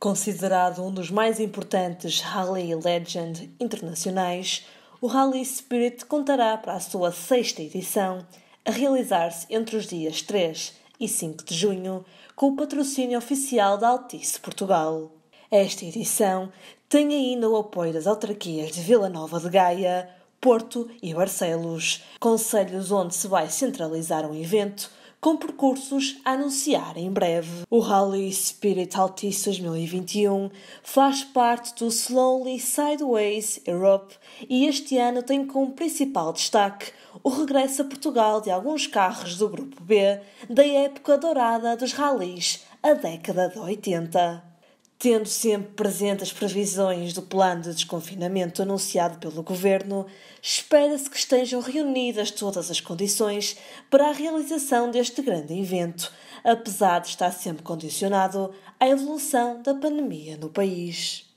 Considerado um dos mais importantes rally legend internacionais, o Rally Spirit contará para a sua sexta edição, a realizar-se entre os dias 3 e 5 de junho, com o patrocínio oficial da Altice Portugal. Esta edição tem ainda o apoio das autarquias de Vila Nova de Gaia, Porto e Barcelos, conselhos onde se vai centralizar um evento com percursos a anunciar em breve. O Rally Spirit Altice 2021 faz parte do Slowly Sideways Europe e este ano tem como principal destaque o regresso a Portugal de alguns carros do Grupo B da época dourada dos rallies, a década de 80 tendo sempre presente as previsões do plano de desconfinamento anunciado pelo governo, espera-se que estejam reunidas todas as condições para a realização deste grande evento, apesar de estar sempre condicionado à evolução da pandemia no país.